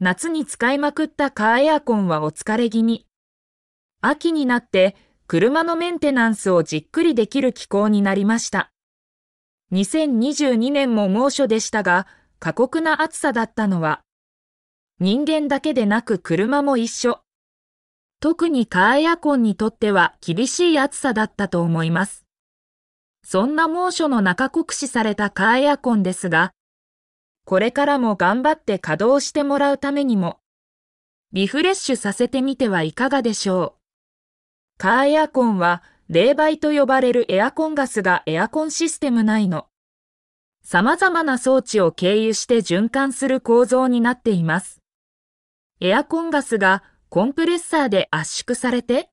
夏に使いまくったカーエアコンはお疲れ気味。秋になって車のメンテナンスをじっくりできる気候になりました。2022年も猛暑でしたが、過酷な暑さだったのは、人間だけでなく車も一緒。特にカーエアコンにとっては厳しい暑さだったと思います。そんな猛暑の中酷使されたカーエアコンですが、これからも頑張って稼働してもらうためにも、リフレッシュさせてみてはいかがでしょう。カーエアコンは、冷媒と呼ばれるエアコンガスがエアコンシステム内の様々な装置を経由して循環する構造になっています。エアコンガスがコンプレッサーで圧縮されて、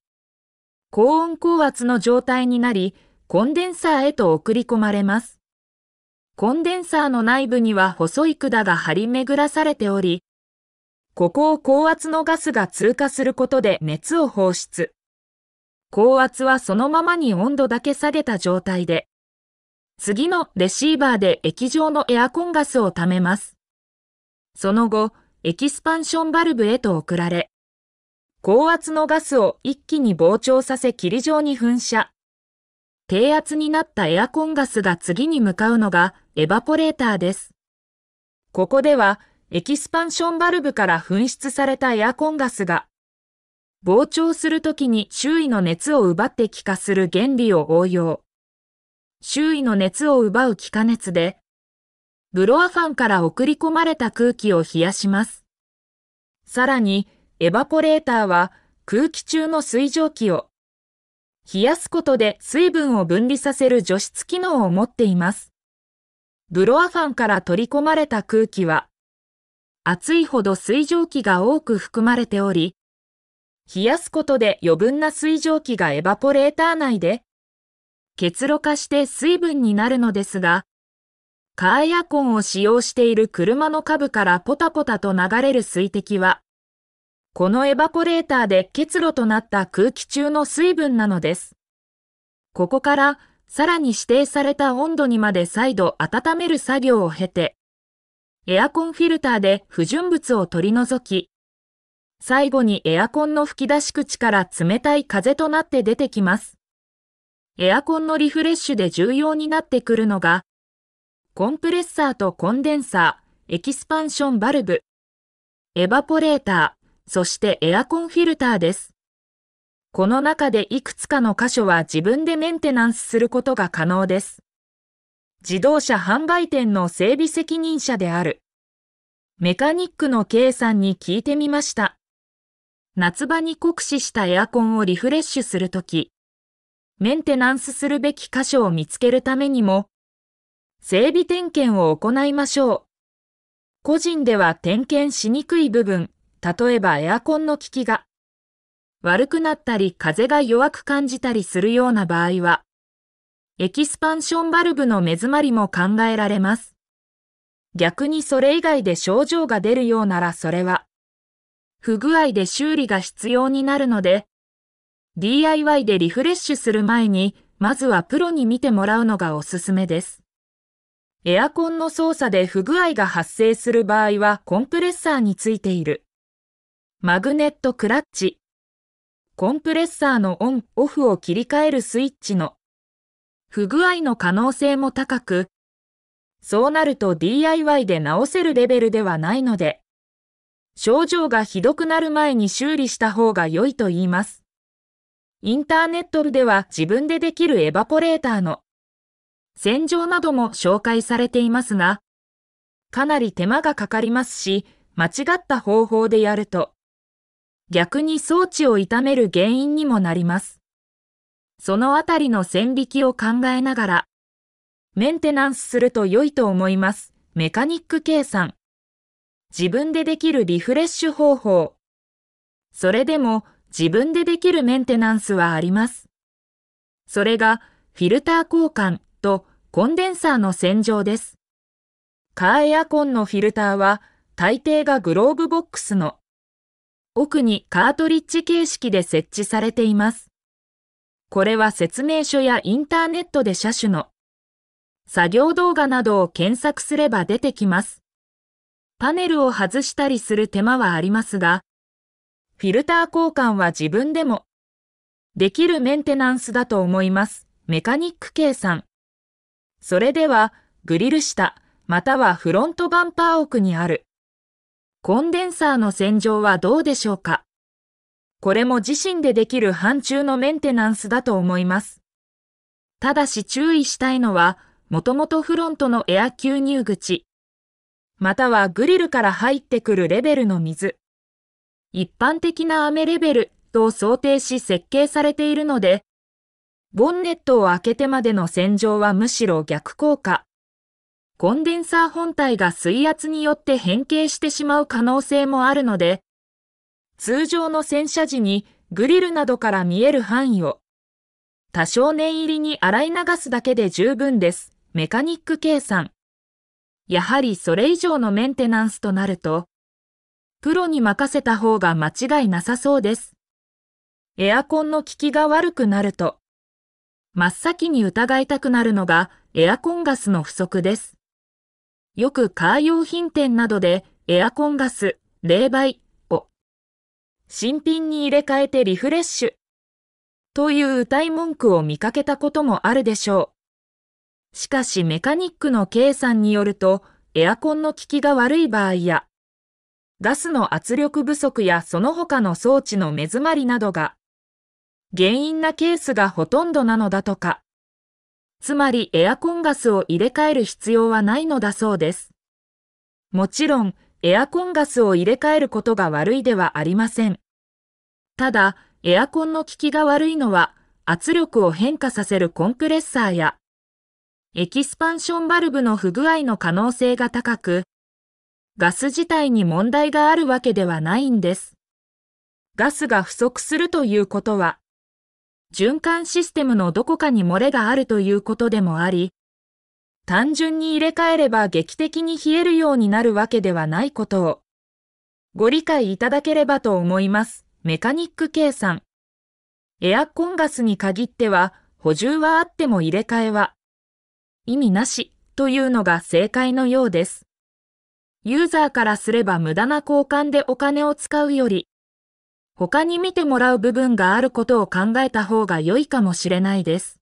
高温高圧の状態になり、コンデンサーへと送り込まれます。コンデンサーの内部には細い管が張り巡らされており、ここを高圧のガスが通過することで熱を放出。高圧はそのままに温度だけ下げた状態で、次のレシーバーで液状のエアコンガスを貯めます。その後、エキスパンションバルブへと送られ、高圧のガスを一気に膨張させ霧状に噴射。低圧になったエアコンガスが次に向かうのがエバポレーターです。ここではエキスパンションバルブから噴出されたエアコンガスが膨張するときに周囲の熱を奪って気化する原理を応用。周囲の熱を奪う気化熱で、ブロアファンから送り込まれた空気を冷やします。さらに、エバポレーターは空気中の水蒸気を冷やすことで水分を分離させる除湿機能を持っています。ブロアファンから取り込まれた空気は、暑いほど水蒸気が多く含まれており、冷やすことで余分な水蒸気がエバポレーター内で、結露化して水分になるのですが、カーエアコンを使用している車の下部からポタポタと流れる水滴は、このエバポレーターで結露となった空気中の水分なのです。ここから、さらに指定された温度にまで再度温める作業を経て、エアコンフィルターで不純物を取り除き、最後にエアコンの吹き出し口から冷たい風となって出てきます。エアコンのリフレッシュで重要になってくるのが、コンプレッサーとコンデンサー、エキスパンションバルブ、エバポレーター、そしてエアコンフィルターです。この中でいくつかの箇所は自分でメンテナンスすることが可能です。自動車販売店の整備責任者である。メカニックの K さんに聞いてみました。夏場に酷使したエアコンをリフレッシュするとき、メンテナンスするべき箇所を見つけるためにも、整備点検を行いましょう。個人では点検しにくい部分、例えばエアコンの効きが悪くなったり風が弱く感じたりするような場合は、エキスパンションバルブの目詰まりも考えられます。逆にそれ以外で症状が出るようならそれは、不具合で修理が必要になるので、DIY でリフレッシュする前に、まずはプロに見てもらうのがおすすめです。エアコンの操作で不具合が発生する場合はコンプレッサーについているマグネットクラッチ。コンプレッサーのオン・オフを切り替えるスイッチの不具合の可能性も高く、そうなると DIY で直せるレベルではないので、症状がひどくなる前に修理した方が良いと言います。インターネットでは自分でできるエバポレーターの洗浄なども紹介されていますが、かなり手間がかかりますし、間違った方法でやると、逆に装置を傷める原因にもなります。そのあたりの線引きを考えながら、メンテナンスすると良いと思います。メカニック計算。自分でできるリフレッシュ方法。それでも自分でできるメンテナンスはあります。それがフィルター交換とコンデンサーの洗浄です。カーエアコンのフィルターは大抵がグローブボックスの奥にカートリッジ形式で設置されています。これは説明書やインターネットで車種の作業動画などを検索すれば出てきます。パネルを外したりする手間はありますが、フィルター交換は自分でもできるメンテナンスだと思います。メカニック計算。それでは、グリル下、またはフロントバンパー奥にあるコンデンサーの洗浄はどうでしょうかこれも自身でできる範疇のメンテナンスだと思います。ただし注意したいのは、もともとフロントのエア吸入口、またはグリルから入ってくるレベルの水。一般的な雨レベルと想定し設計されているので、ボンネットを開けてまでの洗浄はむしろ逆効果。コンデンサー本体が水圧によって変形してしまう可能性もあるので、通常の洗車時にグリルなどから見える範囲を多少念入りに洗い流すだけで十分です。メカニック計算。やはりそれ以上のメンテナンスとなると、プロに任せた方が間違いなさそうです。エアコンの効きが悪くなると、真っ先に疑いたくなるのがエアコンガスの不足です。よくカー用品店などでエアコンガス、冷媒を新品に入れ替えてリフレッシュという歌い文句を見かけたこともあるでしょう。しかしメカニックの計算によるとエアコンの効きが悪い場合やガスの圧力不足やその他の装置の目詰まりなどが原因なケースがほとんどなのだとか。つまりエアコンガスを入れ替える必要はないのだそうです。もちろん、エアコンガスを入れ替えることが悪いではありません。ただ、エアコンの効きが悪いのは、圧力を変化させるコンプレッサーや、エキスパンションバルブの不具合の可能性が高く、ガス自体に問題があるわけではないんです。ガスが不足するということは、循環システムのどこかに漏れがあるということでもあり、単純に入れ替えれば劇的に冷えるようになるわけではないことを、ご理解いただければと思います。メカニック計算。エアコンガスに限っては、補充はあっても入れ替えは、意味なしというのが正解のようです。ユーザーからすれば無駄な交換でお金を使うより、他に見てもらう部分があることを考えた方が良いかもしれないです。